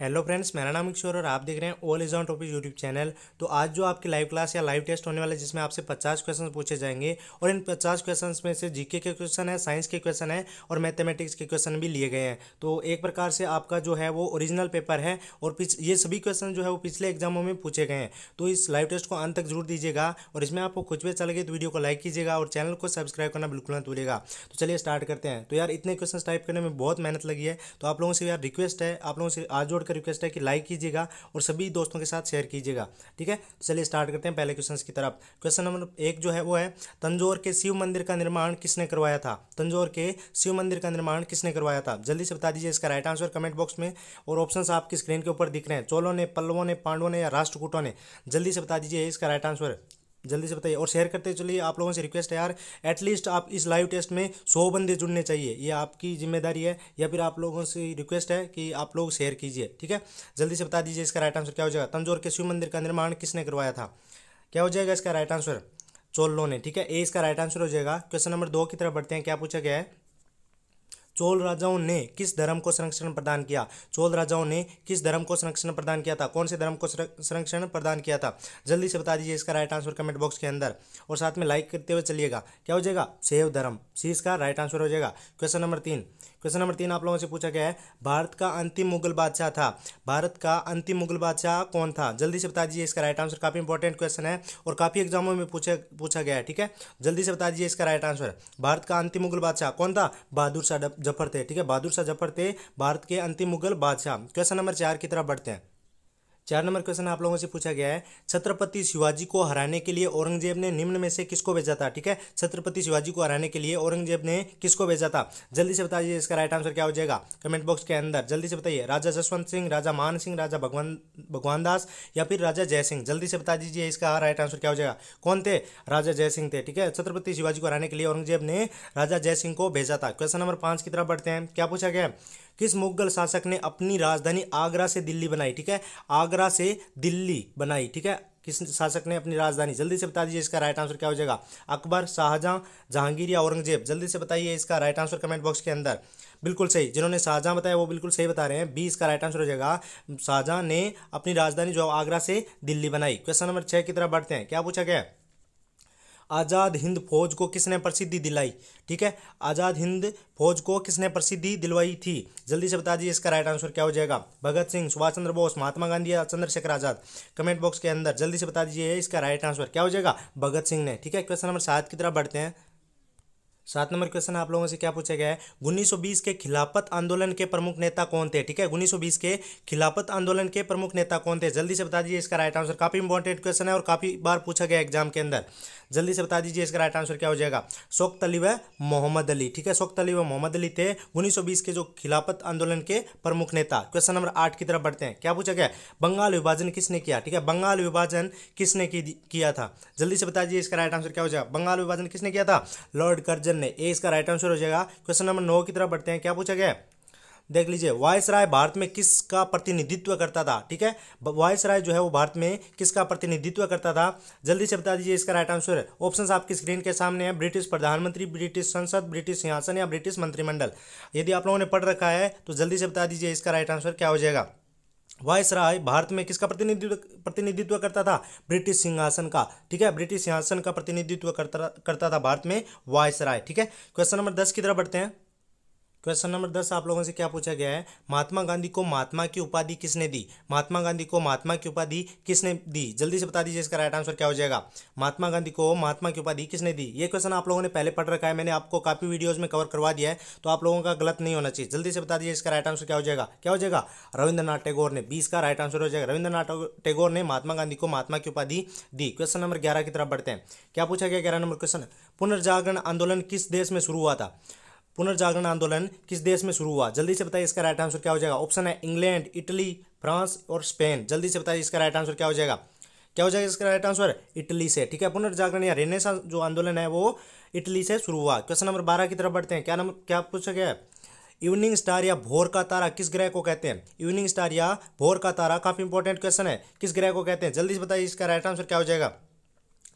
hello friends मेरा नाम किशोर और आप देख रहे हैं all is on topic YouTube channel तो आज जो आपकी लाइव क्लास या लाइव टेस्ट होने वाला है जिसमें आपसे 50 क्वेश्चन पूछे जाएंगे और इन 50 क्वेश्चंस में से जीके के क्वेश्चन है साइंस के क्वेश्चन है और मैथमेटिक्स के क्वेश्चन भी लिए गए हैं तो एक प्रकार से आपका जो है वो ओरिजिनल पेपर है और ये सभी क्वेश्चन जो है वो पिछले एग्जामों में पूछे गए हैं तो इस लाइव टेस्ट को अंत तक जरूर दीजिएगा और इसमें आपको कुछ भी अच्छा लगे तो वीडियो को लाइक कीजिएगा और चैनल को सब्सक्राइब करना बिल्कुल ना भूलेगा तो चलिए स्टार्ट करते हैं तो यार इतने क्वेश्चन टाइप करने में बहुत मेहनत लगी है तो आप लोगों से यार रिक्वेस्ट है आप लोगों से आज जोड़ का रिक्वेस्ट है कि लाइक कीजिएगा और सभी दोस्तों के साथ शेयर कीजिएगा ठीक है तो चलिए स्टार्ट करते हैं पहले क्वेश्चन की तरफ क्वेश्चन नंबर एक जो है वो है तंजौर के शिव मंदिर का निर्माण किसने करवाया था तंजौर के शिव मंदिर का निर्माण किसने करवाया था जल्दी से बता दीजिए इसका राइट आंसर कमेंट बॉक्स में और ऑप्शन आपकी स्क्रीन के ऊपर दिख रहे हैं चोलों ने पल्लवों ने पांडवों ने या राष्ट्रकूटों ने जल्दी से बता दीजिए इसका राइट आंसर जल्दी से बताइए और शेयर करते चलिए आप लोगों से रिक्वेस्ट है यार एटलीस्ट आप इस लाइव टेस्ट में सौ बंदे जुड़ने चाहिए ये आपकी जिम्मेदारी है या फिर आप लोगों से रिक्वेस्ट है कि आप लोग शेयर कीजिए ठीक है जल्दी से बता दीजिए इसका राइट आंसर क्या हो जाएगा तंजोर के शिव मंदिर का निर्माण किसने करवाया था क्या हो जाएगा इसका राइट आंसर चोलों ने ठीक है ए इसका राइट आंसर हो जाएगा क्वेश्चन नंबर दो की तरफ बढ़ते हैं क्या पूछा गया है चोल राजाओं ने किस धर्म को संरक्षण प्रदान किया चोल राजाओं ने किस धर्म को संरक्षण प्रदान किया था कौन से धर्म को संरक्षण प्रदान किया था जल्दी से बता दीजिए इसका राइट आंसर कमेंट बॉक्स के अंदर और साथ में लाइक करते हुए चलिएगा क्या हो जाएगा सेव धर्म सी इसका राइट आंसर हो जाएगा क्वेश्चन नंबर तीन क्वेश्चन नंबर तीन आप लोगों से पूछा गया है भारत का अंतिम मुगल बादशाह था भारत का अंतिम मुगल बादशाह कौन था जल्दी से बता दीजिए इसका राइट आंसर काफ़ी इंपॉर्टेंट क्वेश्चन है और काफ़ी एग्जामों में पूछा पूछा गया है ठीक है जल्दी से बता दीजिए इसका राइट आंसर भारत का अंतिम मुगल बादशाह कौन था बहादुर शाह जफर थे ठीक है बहादुर शाह जफर थे भारत के अंतिम मुगल बादशाह क्वेश्चन नंबर चार की तरफ बढ़ते हैं चार नंबर क्वेश्चन आप लोगों से पूछा गया है छत्रपति शिवाजी को हराने के लिए औरंगजेब ने निम्न में से किसको भेजा था ठीक है छत्रपति शिवाजी को हराने के लिए औरंगजेब ने किसको भेजा था जल्दी से बताइए इसका राइट आंसर क्या हो जाएगा कमेंट बॉक्स के अंदर जल्दी से बताइए राजा जसवंत सिंह राजा मान सिंह राजा भगवान भगवान दास या फिर राजा जय सिंह जल्दी से बता दीजिए इसका राइट आंसर क्या हो जाएगा कौन थे राजा जय सिंह थे ठीक है छत्रपति शिवाजी को हराने के लिए औरंगजेब ने राजा जय सिंह को भेजा था क्वेश्चन नंबर पांच की तरफ बढ़ते हैं क्या पूछा गया है किस मुगल शासक ने अपनी राजधानी आगरा से दिल्ली बनाई ठीक है आगरा से दिल्ली बनाई ठीक है किस शासक ने अपनी राजधानी जल्दी से बता दीजिए इसका राइट आंसर क्या हो जाएगा अकबर शाहजहां जहांगीर या औरंगजेब जल्दी से बताइए इसका राइट आंसर कमेंट बॉक्स के अंदर बिल्कुल सही जिन्होंने शाहजहां बताया वो बिल्कुल सही बता रहे हैं बी इसका राइट आंसर हो जाएगा शाहजहां ने अपनी राजधानी जो आगरा से दिल्ली बनाई क्वेश्चन नंबर छः की तरफ बढ़ते हैं क्या पूछा गया आज़ाद हिंद फौज को किसने प्रसिद्धि दिलाई ठीक है आज़ाद हिंद फौज को किसने प्रसिद्धि दिलवाई थी जल्दी से बता दीजिए इसका राइट आंसर क्या हो जाएगा भगत सिंह सुभाष चंद्र बोस महात्मा गांधी या चंद्रशेखर आज़ाद कमेंट बॉक्स के अंदर जल्दी से बता दीजिए इसका राइट आंसर क्या हो जाएगा भगत सिंह ने ठीक है क्वेश्चन नंबर सात की तरफ बढ़ते हैं सात नंबर क्वेश्चन आप लोगों से क्या पूछा गया है बीस के खिलाफत आंदोलन के प्रमुख नेता कौन थे ठीक है बीस के खिलाफत आंदोलन के प्रमुख नेता कौन थे जल्दी से बता दीजिए इसका राइट आंसर काफी इंपॉर्टेंट क्वेश्चन है और काफी बार पूछा गया एग्जाम के अंदर जल्दी से बता दीजिए इसका राइट आंसर क्या हो जाएगा शोक अली मोहम्मद अली ठीक है शोक तलीव मोहम्मद अली थे उन्नीस के जो खिलाफत आंदोलन के प्रमुख नेता क्वेश्चन नंबर आठ की तरफ बढ़ते हैं क्या पूछा गया बंगाल विभाजन किसने किया ठीक है बंगाल विभाजन किसने किया था जल्दी से बता दीजिए इसका राइट आंसर क्या हो जाएगा बंगाल विभाजन किसने किया था लॉर्ड कर्जन ऑप्शन में ए इसका राइट आंसर हो जाएगा क्वेश्चन नंबर नौ की तरफ बढ़ते हैं क्या पूछा गया देख लीजिए वॉयस राय भारत में किसका प्रतिनिधित्व करता था ठीक है वॉयस राय जो है वो भारत में किसका प्रतिनिधित्व करता था जल्दी से बता दीजिए इसका राइट आंसर ऑप्शंस ऑप्शन आपकी स्क्रीन के सामने हैं ब्रिटिश प्रधानमंत्री ब्रिटिश संसद ब्रिटिश सिंहासन या ब्रिटिश मंत्रिमंडल यदि आप लोगों ने पढ़ रखा है तो जल्दी से बता दीजिए इसका राइट आंसर क्या हो जाएगा राय भारत में किसका प्रतिनिधित्व प्रतिनिधित्व करता था ब्रिटिश सिंहासन का ठीक है ब्रिटिश सिंहासन का प्रतिनिधित्व करता करता था भारत में राय ठीक है क्वेश्चन नंबर दस की तरफ बढ़ते हैं क्वेश्चन नंबर दस आप लोगों से क्या पूछा गया है महात्मा गांधी को महात्मा की उपाधि किसने दी महात्मा गांधी को महात्मा की उपाधि किसने दी जल्दी से बता दीजिए इसका राइट आंसर क्या हो जाएगा महात्मा गांधी को महात्मा की उपाधि किसने दी ये क्वेश्चन आप लोगों ने पहले पढ़ रखा है मैंने आपको काफी वीडियोज में कवर करवा दिया है तो आप लोगों का गलत नहीं होना चाहिए जल्दी से बता दीजिए इसका राइट आंसर क्या हो जाएगा क्या हो जाएगा रविंद्रनाथ टैगोर ने बीस का राइट आंसर हो जाएगा रविंद्रनाथ टैगोर ने महात्मा गांधी को महात्मा की उपाधि दी क्वेश्चन नंबर ग्यारह की तरफ बढ़ते हैं क्या पूछा गया ग्यारह नंबर क्वेश्चन पुनर्जागरण आंदोलन किस देश में शुरू हुआ था पुनर्जागरण आंदोलन किस देश में शुरू हुआ जल्दी से बताइए इसका राइट आंसर क्या हो जाएगा ऑप्शन है इंग्लैंड इटली फ्रांस और स्पेन जल्दी से बताइए इसका राइट आंसर क्या हो जाएगा क्या हो जाएगा इसका राइट आंसर इटली से ठीक है पुनर्जागरण या रेनेसा जो आंदोलन है वो इटली से शुरू हुआ क्वेश्चन नंबर बारह की तरफ बढ़ते हैं क्या नंबर क्या पूछ सके है इवनिंग स्टार या भोर का तारा किस ग्रह को कहते हैं इवनिंग स्टार या भोर का तारा काफी इंपॉर्टेंट क्वेश्चन है किस ग्रह को कहते हैं जल्दी से बताइए इसका राइट आंसर क्या हो जाएगा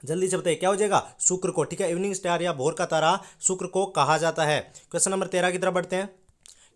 जल्दी से बताइए क्या हो जाएगा शुक्र को ठीक है इवनिंग स्टार या भोर का तारा शुक्र को कहा जाता है क्वेश्चन नंबर तेरह की तरफ बढ़ते हैं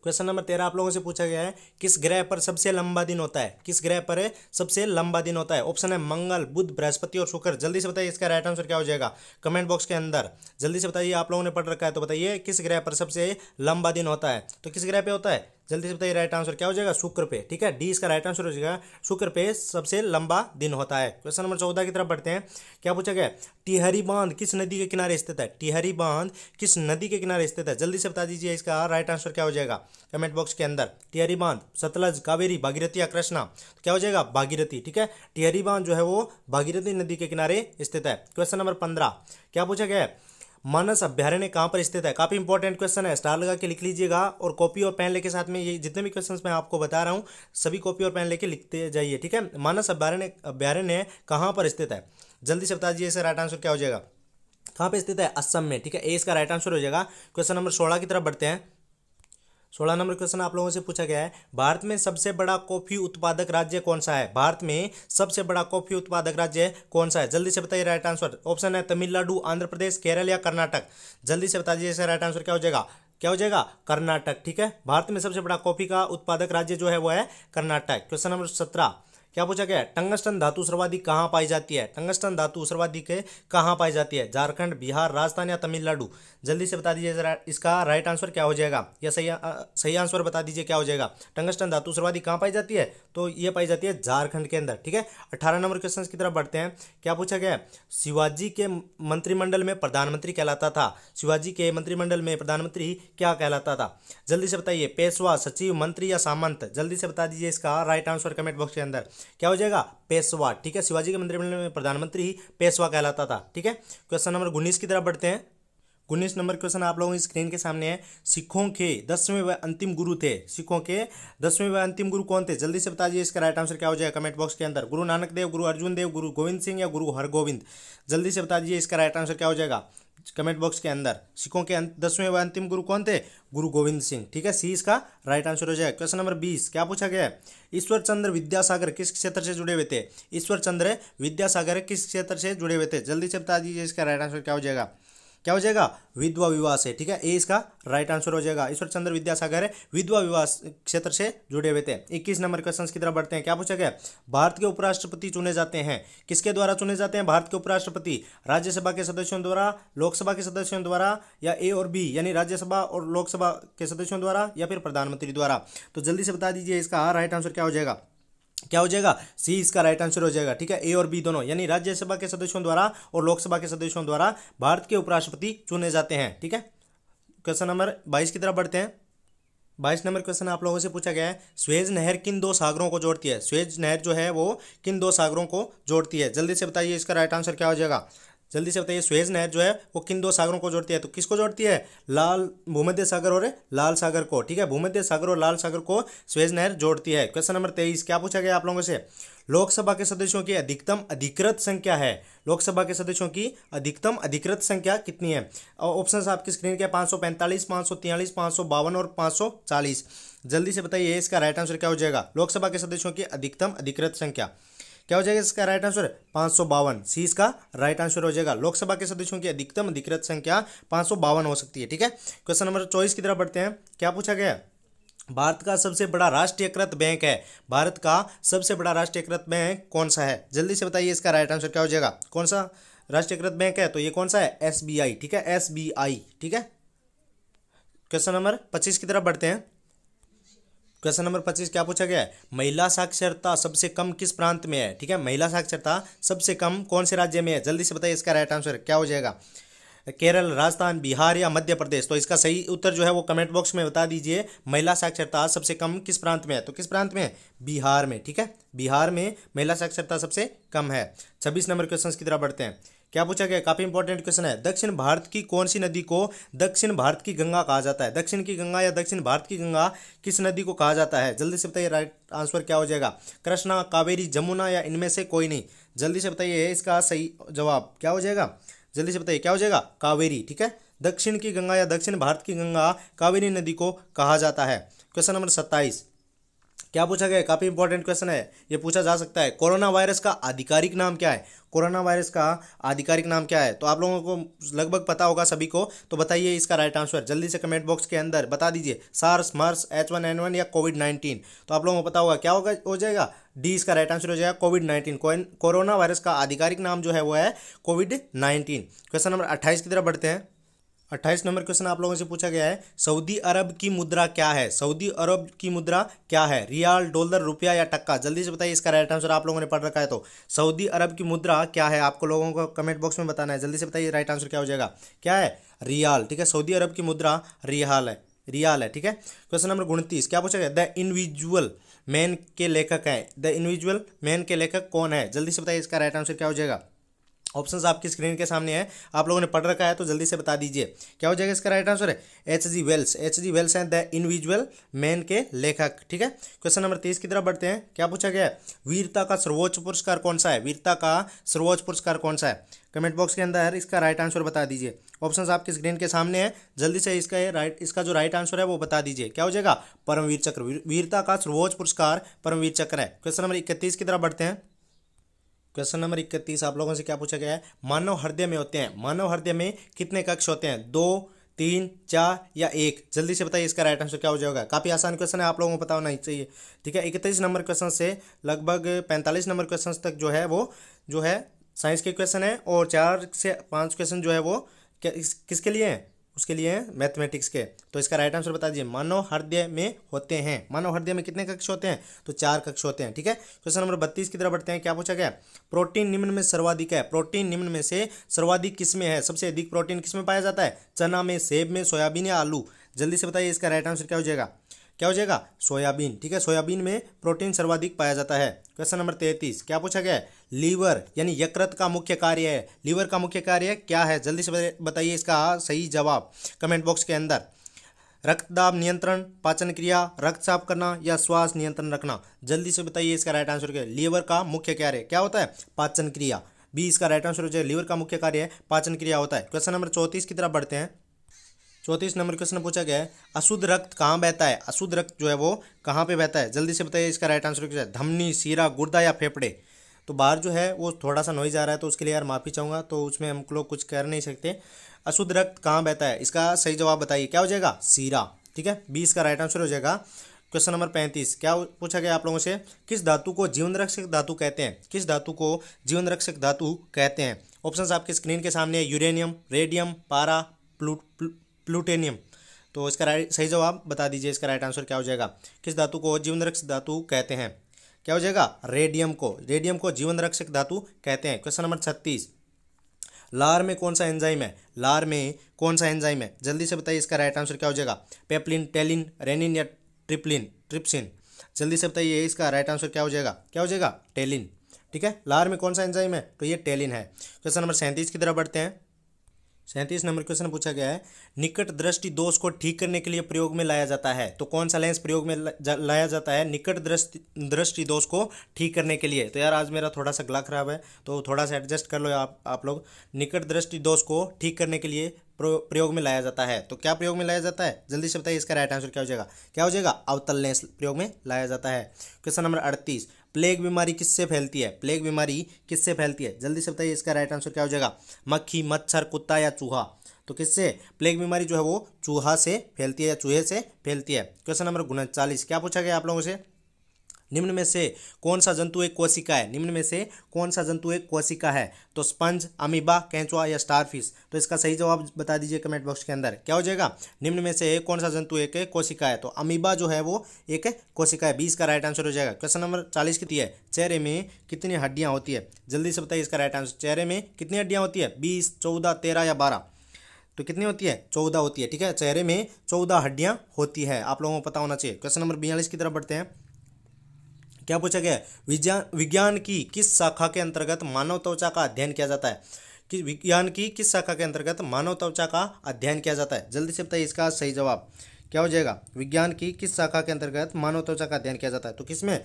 क्वेश्चन नंबर तेरह आप लोगों से पूछा गया है किस ग्रह पर सबसे लंबा दिन होता है किस ग्रह पर सबसे लंबा दिन होता है ऑप्शन है मंगल बुध बृहस्पति और शुक्र जल्दी से बताइए इसका राइट आंसर क्या हो जाएगा कमेंट बॉक्स के अंदर जल्दी से बताइए आप लोगों ने पढ़ रखा है तो बताइए किस ग्रह पर सबसे लंबा दिन होता है तो किस ग्रह पर होता है जल्दी से बताइए राइट आंसर क्या हो जाएगा शुक्र पे ठीक है डी इसका राइट आंसर हो जाएगा शुक्र पे सबसे लंबा दिन होता है क्वेश्चन नंबर चौदह की तरफ बढ़ते हैं क्या पूछा गया टिहरी बांध किस नदी के किनारे स्थित है टिहरी बांध किस नदी के किनारे स्थित है जल्दी से बता दीजिए इसका राइट आंसर क्या हो जाएगा कमेंट बॉक्स के अंदर टिहरी बांध सतलज कावेरी भागीरथी या कृष्णा तो क्या हो जाएगा भागीरथी ठीक है टिहरी बांध जो है वो भागीरथी नदी के किनारे स्थित है क्वेश्चन नंबर पंद्रह क्या पूछा गया मानस अभ्यारण्य कहाँ पर स्थित है काफ़ी इंपॉर्टेंट क्वेश्चन है स्टार लगा के लिख लीजिएगा और कॉपी और पेन लेके साथ में ये जितने भी क्वेश्चन मैं आपको बता रहा हूँ सभी कॉपी और पेन लेके लिखते जाइए ठीक है मानस अभ्यारण्य अभ्यारण्य कहाँ पर स्थित है जल्दी से बता दीजिए इसका राइट आंसर क्या हो जाएगा कहाँ पर स्थित है असम में ठीक है ए इसका राइट आंसर हो जाएगा क्वेश्चन नंबर सोलह की तरफ बढ़ते हैं सोलह नंबर क्वेश्चन आप लोगों से पूछा गया है भारत में सबसे बड़ा कॉफी उत्पादक राज्य कौन सा है भारत में सबसे बड़ा कॉफी उत्पादक राज्य कौन सा है जल्दी से बताइए राइट आंसर ऑप्शन है तमिलनाडु आंध्र प्रदेश केरल या कर्नाटक जल्दी से बता दीजिए राइट आंसर क्या हो जाएगा क्या हो जाएगा कर्नाटक ठीक है भारत में सबसे बड़ा कॉफी का उत्पादक राज्य जो है वो है कर्नाटक क्वेश्चन नंबर सत्रह क्या पूछा गया टंगस्टन धातु सर्वाधिक कहाँ पाई जाती है टंगस्टन धातु सर्वाधिक कहाँ पाई जाती है झारखंड बिहार राजस्थान या तमिलनाडु जल्दी से बता दीजिए जरा इसका राइट आंसर क्या हो जाएगा या सही आ, सही आंसर बता दीजिए क्या हो जाएगा टंगस्टन धातु सर्वाधिक कहाँ पाई जाती है तो ये पाई जाती है झारखंड के अंदर ठीक है अठारह नंबर क्वेश्चन की तरफ बढ़ते हैं क्या पूछा गया शिवाजी के मंत्रिमंडल में प्रधानमंत्री कहलाता था शिवाजी के मंत्रिमंडल में प्रधानमंत्री क्या कहलाता था जल्दी से बताइए पेशवा सचिव मंत्री या सामंत जल्दी से बता दीजिए इसका राइट आंसर कमेंट बॉक्स के अंदर क्या हो जाएगा पेशवा ठीक है शिवाजी के मंत्रिमंडल में प्रधानमंत्री ही पेशवा कहलाता था ठीक है क्वेश्चन नंबर उन्नीस की तरफ बढ़ते हैं उन्नीस नंबर क्वेश्चन आप लोगों की स्क्रीन के सामने है सिखों के दसवें व अंतिम गुरु थे सिखों के दसवें व अंतिम गुरु कौन थे जल्दी से बता दीजिए इसका राइट आंसर क्या हो जाएगा कमेंट बॉक्स के अंदर गुरु नानक देव गुरु अर्जुन देव गुरु गोविंद सिंह या गुरु हरगोविंद जल्दी से बता दीजिए इसका राइट आंसर क्या हो जाएगा कमेंट बॉक्स के अंदर सिखों के दसवें व अंतिम गुरु कौन थे गुरु गोविंद सिंह ठीक है सी इसका राइट आंसर हो जाएगा क्वेश्चन नंबर बीस क्या पूछा गया है ईश्वर चंद्र विद्यासागर किस क्षेत्र से जुड़े हुए थे ईश्वर चंद्र विद्यासागर किस क्षेत्र से जुड़े हुए थे जल्दी से बता दीजिए इसका राइट आंसर क्या हो जाएगा क्या हो जाएगा विधवा विवाह से ठीक है ए इसका राइट आंसर हो जाएगा ईश्वर चंद्र विद्यासागर है विधवा विवाह क्षेत्र से जुड़े हुए थे इक्कीस नंबर क्वेश्चन की तरफ बढ़ते हैं क्या पूछा गया भारत के उपराष्ट्रपति चुने जाते हैं किसके द्वारा चुने जाते हैं भारत के उपराष्ट्रपति राज्यसभा के सदस्यों द्वारा लोकसभा के सदस्यों द्वारा या ए और बी यानी राज्यसभा और लोकसभा के सदस्यों द्वारा या फिर प्रधानमंत्री द्वारा तो जल्दी से बता दीजिए इसका राइट आंसर क्या हो जाएगा क्या हो जाएगा सी इसका राइट आंसर हो जाएगा ठीक है ए और बी दोनों यानी राज्यसभा के सदस्यों द्वारा और लोकसभा के सदस्यों द्वारा भारत के उपराष्ट्रपति चुने जाते हैं ठीक है क्वेश्चन नंबर बाईस की तरफ बढ़ते हैं बाईस नंबर क्वेश्चन आप लोगों से पूछा गया है स्वेज नहर किन दो सागरों को जोड़ती है स्वेज नहर जो है वो किन दो सागरों को जोड़ती है जल्दी से बताइए इसका राइट आंसर क्या हो जाएगा जल्दी से बताइए स्वेज नहर जो है वो किन दो सागरों को जोड़ती है तो किसको जोड़ती है लाल भूमध्य सागर और लाल सागर को ठीक है भूमध्य सागर और लाल सागर को स्वेज नहर जोड़ती है क्वेश्चन नंबर तेईस क्या पूछा गया आप लोगों से लोकसभा के सदस्यों की अधिकतम अधिकृत संख्या है लोकसभा के सदस्यों की अधिकतम अधिकृत संख्या कितनी है ऑप्शन आपकी स्क्रीन के पाँच सौ पैंतालीस पाँच सौ तियालीस पाँच सौ बावन और पाँच सौ चालीस जल्दी से बताइए इसका राइट आंसर क्या हो जाएगा लोकसभा के सदस्यों की अधिकतम अधिकृत संख्या क्या हो जाएगा इसका राइट आंसर पांच सौ बावन सी इसका राइट आंसर हो जाएगा लोकसभा के सदस्यों की अधिकतम अधिकृत संख्या पांच सौ बावन हो सकती है ठीक है क्वेश्चन नंबर चौबीस की तरफ बढ़ते हैं क्या पूछा गया भारत का सबसे बड़ा राष्ट्रीयकृत बैंक है भारत का सबसे बड़ा राष्ट्रीयकृत बैंक कौन सा है जल्दी से बताइए इसका राइट आंसर क्या हो जाएगा कौन सा राष्ट्रीयकृत बैंक है तो ये कौन सा है एसबीआई ठीक है एसबीआई ठीक है क्वेश्चन नंबर पच्चीस की तरफ बढ़ते हैं क्वेश्चन नंबर पच्चीस क्या पूछा गया है महिला साक्षरता सबसे कम किस प्रांत में है ठीक है महिला साक्षरता सबसे कम कौन से राज्य में है जल्दी से बताइए इसका राइट आंसर क्या हो जाएगा केरल राजस्थान बिहार या मध्य प्रदेश तो इसका सही उत्तर जो है वो कमेंट बॉक्स में बता दीजिए महिला साक्षरता सबसे कम किस प्रांत में है तो किस प्रांत में है बिहार में ठीक है बिहार में महिला साक्षरता सबसे कम है छब्बीस नंबर क्वेश्चन की तरह बढ़ते हैं क्या पूछा गया काफ़ी इंपॉर्टेंट क्वेश्चन है दक्षिण भारत की कौन सी नदी को दक्षिण भारत की गंगा कहा जाता है दक्षिण की गंगा या दक्षिण भारत की गंगा किस नदी को कहा जाता है जल्दी से बताइए राइट आंसर क्या हो जाएगा कृष्णा कावेरी जमुना या इनमें से कोई नहीं जल्दी से बताइए इसका सही जवाब क्या हो जाएगा जल्दी से बताइए क्या हो जाएगा कावेरी ठीक है दक्षिण की गंगा या दक्षिण भारत की गंगा कावेरी नदी को कहा जाता है क्वेश्चन नंबर सत्ताईस क्या पूछा गया काफ़ी इंपॉर्टेंट क्वेश्चन है ये पूछा जा सकता है कोरोना वायरस का आधिकारिक नाम क्या है कोरोना वायरस का आधिकारिक नाम क्या है तो आप लोगों को लगभग पता होगा सभी को तो बताइए इसका राइट आंसर जल्दी से कमेंट बॉक्स के अंदर बता दीजिए SARS MERS H one N one या कोविड नाइन्टीन तो आप लोगों को पता होगा क्या होगा हो जाएगा डी इसका राइट आंसर हो जाएगा कोविड नाइन्टीन कोरोना वायरस का आधिकारिक नाम जो है वो है कोविड नाइन्टीन क्वेश्चन नंबर अट्ठाईस की तरफ बढ़ते हैं अट्ठाईस नंबर क्वेश्चन आप लोगों से पूछा गया है सऊदी अरब की मुद्रा क्या है सऊदी अरब की मुद्रा क्या है रियाल डॉलर रुपया या टक्का जल्दी से बताइए इसका राइट आंसर आप लोगों ने पढ़ रखा है तो सऊदी अरब की मुद्रा क्या है आपको लोगों को कमेंट बॉक्स में बताना है जल्दी से बताइए राइट आंसर क्या हो जाएगा क्या है रियाल ठीक है सऊदी अरब की मुद्रा रियाल है रियाल है ठीक है क्वेश्चन नंबर उनतीस क्या पूछा गया द इंडिविजुअल मैन के लेखक है द इंडिविजुअल मैन के लेखक कौन है जल्दी से बताइए इसका राइट आंसर क्या हो जाएगा ऑप्शन आपकी स्क्रीन के सामने है आप लोगों ने पढ़ रखा है तो जल्दी से बता दीजिए क्या हो जाएगा इसका राइट आंसर है H G Wells H G Wells हैं द इंडिविजुअल मैन के लेखक ठीक है क्वेश्चन नंबर तेईस की तरफ बढ़ते हैं क्या पूछा गया है वीरता का सर्वोच्च पुरस्कार कौन सा है वीरता का सर्वोच्च पुरस्कार कौन सा है कमेंट बॉक्स के अंदर इसका राइट आंसर बता दीजिए ऑप्शंस आपके स्क्रीन के सामने है जल्दी से इसका ये राइट इसका जो राइट आंसर है वो बता दीजिए क्या हो जाएगा परमवीर चक्र वीरता का सर्वोच्च पुरस्कार परमवीर चक्र है क्वेश्चन नंबर इकतीस की तरफ बढ़ते हैं क्वेश्चन नंबर इकतीस आप लोगों से क्या पूछा गया है मानव हृदय में होते हैं मानव हृदय में कितने कक्ष होते हैं दो तीन चार या एक जल्दी से बताइए इसका राइट आंसर क्या हो जाएगा काफ़ी आसान क्वेश्चन है आप लोगों को पता होना चाहिए ठीक है इकतीस नंबर क्वेश्चन से लगभग पैंतालीस नंबर क्वेश्चन तक जो है वो जो है साइंस के क्वेश्चन है और चार से पाँच क्वेश्चन जो है वो किसके लिए हैं उसके लिए मैथमेटिक्स के तो इसका राइट आंसर बता दीजिए मानव हृदय में होते हैं मानव हृदय में कितने कक्ष होते हैं तो चार कक्ष होते हैं ठीक है क्वेश्चन नंबर बत्तीस की तरफ बढ़ते हैं क्या पूछा गया प्रोटीन निम्न में सर्वाधिक है प्रोटीन निम्न में से सर्वाधिक किसमें है सबसे अधिक प्रोटीन किसमें पाया जाता है चना में सेब में सोयाबीन या आलू जल्दी से बताइए इसका राइट आंसर क्या हो जाएगा क्या हो जाएगा सोयाबीन ठीक है सोयाबीन में प्रोटीन सर्वाधिक पाया जाता है क्वेश्चन नंबर तैतीस क्या पूछा गया है लीवर यानी यकृत का मुख्य कार्य है लीवर का मुख्य कार्य क्या है जल्दी से बताइए इसका सही जवाब कमेंट बॉक्स के अंदर रक्तदाब नियंत्रण पाचन क्रिया रक्त साफ करना या श्वास नियंत्रण रखना जल्दी से बताइए इसका राइट आंसर क्या लीवर का मुख्य कार्य क्या होता है पाचन क्रिया बी इसका राइट आंसर हो जाए लीवर का मुख्य कार्य है पाचन क्रिया होता है क्वेश्चन नंबर चौंतीस की तरफ बढ़ते हैं चौंतीस नंबर क्वेश्चन पूछा गया है अशुद्ध रक्त कहाँ बहता है अशुद्ध रक्त जो है वो कहाँ पे बहता है जल्दी से बताइए इसका राइट आंसर क्या है धमनी सीरा गुर्दा या फेफड़े तो बाहर जो है वो थोड़ा सा नॉइज आ रहा है तो उसके लिए यार माफ़ी चाहूँगा तो उसमें हम लोग कुछ कर नहीं सकते अशुद्ध रक्त कहाँ बहता है इसका सही जवाब बताइए क्या हो जाएगा सीरा ठीक है बीस का राइट आंसर हो जाएगा क्वेश्चन नंबर पैंतीस क्या पूछा गया आप लोगों से किस धातु को जीवन रक्षक धातु कहते हैं किस धातु को जीवन रक्षक धातु कहते हैं ऑप्शंस आपके स्क्रीन के सामने यूरेनियम रेडियम पारा प्लू प्लूटेनियम तो इसका राइट सही जवाब बता दीजिए इसका राइट आंसर क्या हो जाएगा किस धातु को जीवन रक्षक धातु कहते हैं क्या हो जाएगा रेडियम को रेडियम को जीवन रक्षक धातु कहते हैं क्वेश्चन नंबर छत्तीस लार में कौन सा एंजाइम है लार में कौन सा एंजाइम है जल्दी से बताइए इसका राइट आंसर क्या हो जाएगा पेपलिन टेलिन रेनिन या ट्रिपलिन ट्रिप्सिन जल्दी से बताइए इसका राइट आंसर क्या हो जाएगा क्या हो जाएगा टेलिन ठीक है लार में कौन सा एंजाइम है तो ये टेलिन है क्वेश्चन नंबर सैंतीस की तरफ बढ़ते हैं सैंतीस नंबर क्वेश्चन पूछा गया है निकट दृष्टि दोष को ठीक करने के लिए प्रयोग में लाया जाता है तो कौन सा लेंस प्रयोग में लाया जाता है निकट दृष्टि दृष्टि दोष को ठीक करने के लिए तो यार आज मेरा थोड़ा सा गला खराब है तो थोड़ा सा एडजस्ट कर लो आप आप लोग निकट दृष्टि दोष को ठीक करने के लिए प्रयोग में लाया जाता है तो क्या प्रयोग में लाया जाता है जल्दी से बताइए इसका राइट आंसर क्या हो जाएगा क्या हो जाएगा अवतल लेंस प्रयोग में लाया जाता है क्वेश्चन नंबर अड़तीस प्लेग बीमारी किससे फैलती है प्लेग बीमारी किससे फैलती है जल्दी से बताइए इसका राइट आंसर क्या हो जाएगा मक्खी मच्छर कुत्ता या चूहा तो किससे प्लेग बीमारी जो है वो चूहा से फैलती है या चूहे से फैलती है क्वेश्चन नंबर उनचालीस क्या पूछा गया आप लोगों से निम्न में से कौन सा जंतु एक कोशिका है निम्न में से कौन सा जंतु एक कोशिका है तो स्पंज अमीबा कैंचुआ या स्टारफिश तो इसका सही जवाब बता दीजिए कमेंट बॉक्स के अंदर क्या हो जाएगा निम्न में से कौन सा जंतु एक कोशिका है तो अमीबा जो है वो एक कोशिका है बीस का राइट आंसर हो जाएगा क्वेश्चन नंबर चालीस कितनी है चेहरे में कितनी हड्डियाँ होती है जल्दी से बताइए इसका राइट आंसर चेहरे में कितनी हड्डियाँ होती है बीस चौदह तेरह या बारह तो कितनी होती है चौदह होती है ठीक है चेहरे में चौदह हड्डियाँ होती है आप लोगों को पता होना चाहिए क्वेश्चन नंबर बयालीस की तरफ बढ़ते हैं क्या पूछा गया विज्ञान विज्ञान की किस शाखा के अंतर्गत मानव त्वचा का अध्ययन किया जाता है कि विज्ञान की किस शाखा के अंतर्गत मानव त्वचा का अध्ययन किया जाता है जल्दी से बताइए इसका सही जवाब क्या हो जाएगा विज्ञान की किस शाखा के अंतर्गत मानव त्वचा का अध्ययन किया जाता है तो किसमें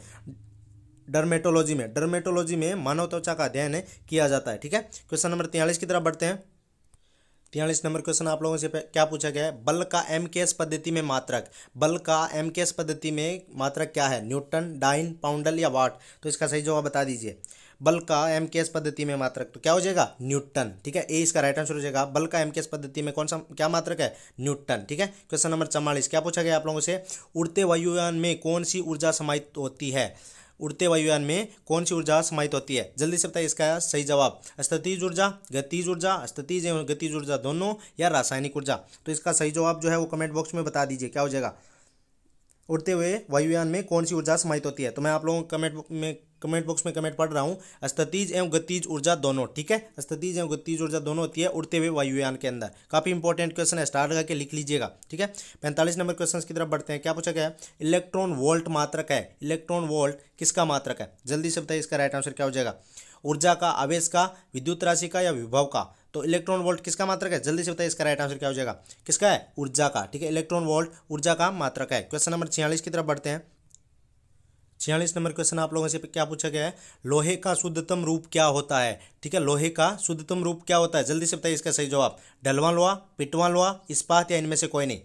डर्मेटोलॉजी में डर्मेटोलॉजी में मानव त्वचा का अध्ययन किया जाता है ठीक है क्वेश्चन नंबर तियालीस की तरफ बढ़ते हैं तिहालीस नंबर क्वेश्चन आप लोगों से क्या पूछा गया है बल का एम के एस पद्धति में मात्रक बल का एम के एस पद्धति में मात्रक क्या है न्यूटन डाइन पाउंडल या वाट तो इसका सही जवाब बता दीजिए बल का एम के एस पद्धति में मात्रक तो क्या हो जाएगा न्यूटन ठीक है ए इसका राइट आंसर हो जाएगा बल का एम के एस पद्धति में कौन सा क्या मात्रक है न्यूटन ठीक है क्वेश्चन नंबर चवालीस क्या पूछा गया आप लोगों से उड़ते वायुयान में कौन सी ऊर्जा समाहित होती है उड़ते वायुयान में कौन सी ऊर्जा समाहित होती है जल्दी से बताइए इसका सही जवाब अस्थतीज ऊर्जा गतिज ऊर्जा अस्थतीज एवं गतिज ऊर्जा दोनों या रासायनिक ऊर्जा तो इसका सही जवाब जो है वो कमेंट बॉक्स में बता दीजिए क्या हो जाएगा उड़ते हुए वायुयान में कौन सी ऊर्जा समाहित होती है तो मैं आप लोगों को कमेंट में कमेंट बॉक्स में कमेंट पढ़ रहा हूँ अस्ततीज एवं गतिज ऊर्जा दोनों ठीक है अस्ततीज एवं गतिज ऊर्जा दोनों होती है उड़ते हुए वायुयान के अंदर काफी इंपॉर्टेंट क्वेश्चन है स्टार्ट लगा के लिख लीजिएगा ठीक है पैंतालीस नंबर क्वेश्चन की तरफ बढ़ते हैं क्या पूछा गया इलेक्ट्रॉन वोल्ट मात्रक है इलेक्ट्रॉन वोल्ट किसका मात्रक है जल्दी से बताइए इसका राइट आंसर क्या हो जाएगा ऊर्जा का आवेश का विद्युत राशि का या विभव का तो इलेक्ट्रॉन वोल्ट किसका मात्रक है जल्दी से बताइए इसका राइट आंसर क्या हो जाएगा किसका है ऊर्जा का ठीक है इलेक्ट्रॉन वोल्ट ऊर्जा का मात्रक है क्वेश्चन नंबर छियालीस की तरफ बढ़ते हैं छियालीस नंबर क्वेश्चन आप लोगों से क्या पूछा गया है लोहे का शुद्धतम रूप क्या होता है ठीक है लोहे का शुद्धतम रूप क्या होता है जल्दी से बताइए इसका सही जवाब डलवा लोहा पिटवा लोहा इस्पात या इनमें से कोई नहीं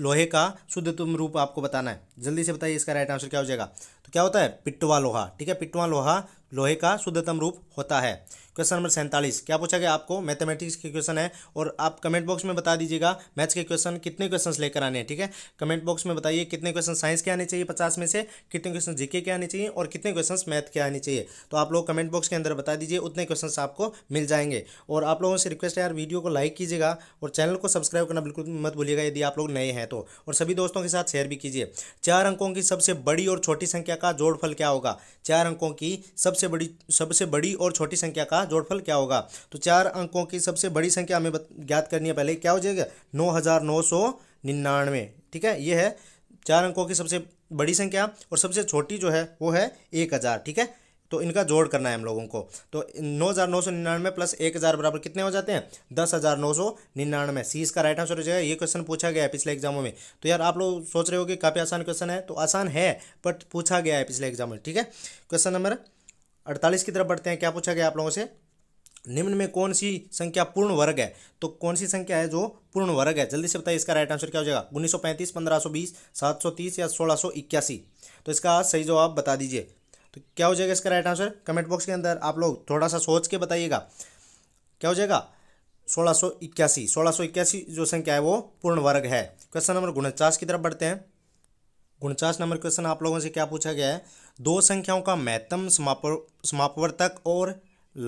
लोहे का शुद्धतम रूप आपको बताना है जल्दी से बताइए इसका राइट आंसर क्या हो जाएगा तो क्या होता है पिट्टवा लोहा ठीक है पिट्टवा लोहा लोहे का शुद्धतम रूप होता है क्वेश्चन नंबर सैंतालीस क्या पूछा गया आपको मैथमेटिक्स के क्वेश्चन है और आप कमेंट बॉक्स में बता दीजिएगा मैथ्स के क्वेश्चन कितने क्वेश्चन लेकर आने हैं ठीक है कमेंट बॉक्स में बताइए कितने क्वेश्चन साइंस के आने चाहिए पचास में से कितने क्वेश्चन जीके के आने चाहिए और कितने क्वेश्चन मैथ के आने चाहिए तो आप लोग कमेंट बॉक्स के अंदर बता दीजिए उतने क्वेश्चन आपको मिल जाएंगे और आप लोगों से रिक्वेस्ट है यार वीडियो को लाइक कीजिएगा और चैनल को सब्सक्राइब करना बिल्कुल मत भूलिएगा यदि आप लोग नए हैं तो और सभी दोस्तों के साथ शेयर भी कीजिए चार अंकों की सबसे बड़ी और छोटी संख्या का जोड़फल क्या होगा चार अंकों की सबसे बड़ी सबसे बड़ी और छोटी संख्या का जोड़फल क्या होगा तो चार अंकों की सबसे बड़ी संख्या हमें ज्ञात करनी है पहले क्या हो जाएगा नौ हज़ार नौ सौ निन्यानवे ठीक है ये है चार अंकों की सबसे बड़ी संख्या और सबसे छोटी जो है वो है एक हज़ार ठीक है तो इनका जोड़ करना है हम लोगों को तो नौ हज़ार नौ सौ निन्यानवे प्लस एक हज़ार बराबर कितने हो जाते हैं दस हज़ार नौ सौ निन्यानवे सी इसका राइट आंसर हो जाएगा ये क्वेश्चन पूछा गया है पिछले एग्जामों में तो यार आप लोग सोच रहे हो कि काफ़ी आसान क्वेश्चन है तो आसान है बट पूछा गया है पिछले एग्जाम में ठीक है क्वेश्चन नंबर अड़तालीस की तरफ बढ़ते हैं क्या पूछा गया आप लोगों से निम्न में कौन सी संख्या पूर्ण वर्ग है तो कौन सी संख्या है जो पूर्ण वर्ग है जल्दी से बताइए इसका राइट आंसर क्या हो जाएगा उन्नीस सौ पैंतीस पंद्रह सौ बीस सात सौ तीस या सोलह सौ इक्यासी तो इसका सही जवाब बता दीजिए तो क्या हो जाएगा इसका राइट आंसर कमेंट बॉक्स के अंदर आप लोग थोड़ा सा सोच के बताइएगा क्या हो जाएगा सोलह सौ इक्यासी सोलह सौ इक्यासी जो संख्या है वो पूर्ण वर्ग है क्वेश्चन नंबर उनचास की तरफ बढ़ते हैं उनचास नंबर क्वेश्चन आप लोगों से क्या पूछा गया है दो संख्याओं का महत्तम समाप समापवर्तक और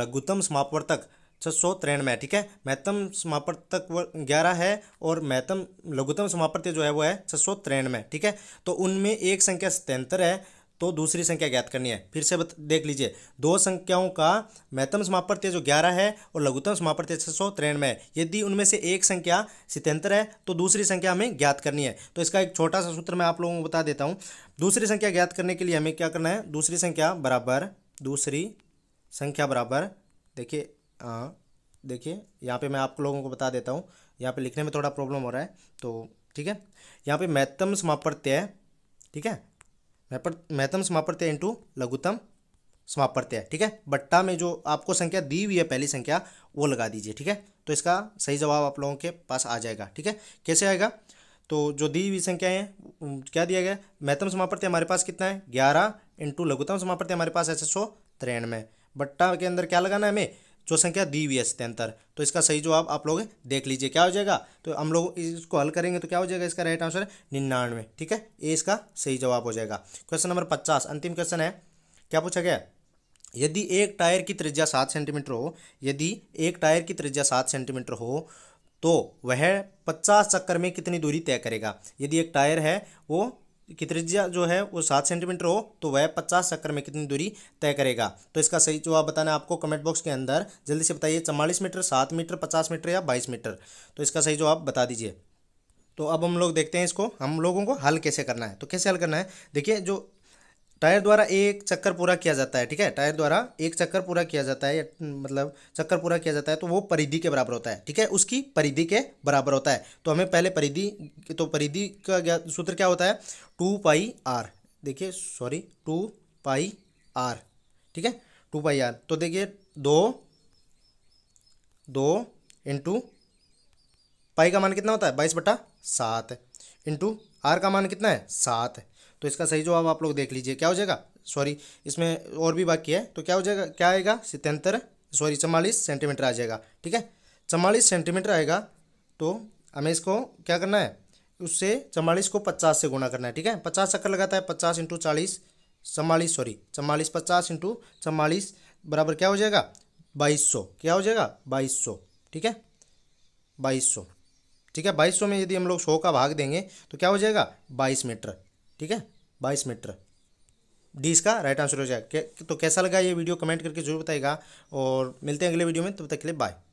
लघुतम समापवर्तक छः सौ तिरानवे ठीक है महत्तम समापवर्तक ग्यारह है और महत्तम लघुतम समापवर्तक जो है वो है छः सौ तिरानवे ठीक है तो उनमें एक संख्या सतहत्तर है तो दूसरी संख्या ज्ञात करनी है फिर से बत, देख लीजिए दो संख्याओं का महत्तम समापर्त्य जो ग्यारह है और लघुतम समापर्त्य छः सौ तिरानवे है यदि उनमें से एक संख्या सितहत्तर है तो दूसरी संख्या हमें ज्ञात करनी है तो इसका एक छोटा सा सूत्र मैं आप लोगों को बता देता हूँ दूसरी संख्या ज्ञात करने के लिए हमें क्या करना है दूसरी संख्या बराबर दूसरी संख्या बराबर देखिए देखिए यहाँ पर मैं आप लोगों को बता देता हूँ यहाँ पर लिखने में थोड़ा प्रॉब्लम हो रहा है तो ठीक है यहाँ पे महत्तम समापर्त्य ठीक है महत्तम समापर्त्य इंटू लघुतम समापर्त्य ठीक है बट्टा में जो आपको संख्या दी हुई है पहली संख्या वो लगा दीजिए ठीक है तो इसका सही जवाब आप लोगों के पास आ जाएगा ठीक है कैसे आएगा तो जो दी हुई संख्या है क्या दिया गया महत्तम समापर्त्य हमारे पास कितना है ग्यारह इंटू लघुतम समापर्त्य हमारे पास है छः सौ तिरानवे बट्टा के अंदर क्या लगाना है हमें जो संख्या दी हुई है सत्यंतर तो इसका सही जवाब आप लोग देख लीजिए क्या हो जाएगा तो हम लोग इसको हल करेंगे तो क्या हो जाएगा इसका राइट आंसर निन्यानवे ठीक है ये इसका सही जवाब हो जाएगा क्वेश्चन नंबर पचास अंतिम क्वेश्चन है क्या पूछा गया यदि एक टायर की त्रिज्या सात सेंटीमीटर हो यदि एक टायर की त्रिज्या सात सेंटीमीटर हो तो वह पचास चक्कर में कितनी दूरी तय करेगा यदि एक टायर है वो की त्रिज्या जो है वो सात सेंटीमीटर हो तो वह पचास चक्कर में कितनी दूरी तय करेगा तो इसका सही जवाब बताना आपको कमेंट बॉक्स के अंदर जल्दी से बताइए चवालीस मीटर सात मीटर पचास मीटर या बाईस मीटर तो इसका सही जवाब बता दीजिए तो अब हम लोग देखते हैं इसको हम लोगों को हल कैसे करना है तो कैसे हल करना है देखिए जो टायर द्वारा एक चक्कर पूरा किया जाता है ठीक है टायर द्वारा एक चक्कर पूरा किया जाता है मतलब चक्कर पूरा किया जाता है तो वो परिधि के बराबर होता है ठीक है उसकी परिधि के बराबर होता है तो हमें पहले परिधि तो परिधि का सूत्र क्या होता है टू पाई आर देखिए सॉरी टू पाई आर ठीक है टू पाई आर तो देखिए दो दो इंटू पाई का मान कितना होता है बाईस बटा सात इंटू आर का मान कितना है सात तो इसका सही जवाब आप लोग देख लीजिए क्या हो जाएगा सॉरी इसमें और भी बाकी है तो क्या हो जाएगा क्या आएगा सितहत्तर सॉरी चवालीस सेंटीमीटर आ जाएगा ठीक है चवालीस सेंटीमीटर आएगा तो हमें इसको क्या करना है उससे चवालीस को पचास से गुणा करना है ठीक है पचास चक्कर लगाता है पचास इंटू चालीस चवालीस सॉरी चवालीस पचास इंटू चवालीस बराबर क्या हो जाएगा बाईस सौ क्या हो जाएगा बाईस सौ ठीक है बाईस सौ ठीक है बाईस सौ में यदि हम लोग सौ का भाग देंगे तो क्या हो जाएगा बाईस मीटर ठीक है बाईस मीटर डी इसका राइट आंसर हो जाएगा तो कैसा लगा ये वीडियो कमेंट करके जरूर बताएगा और मिलते हैं अगले वीडियो में तब तक के लिए बाय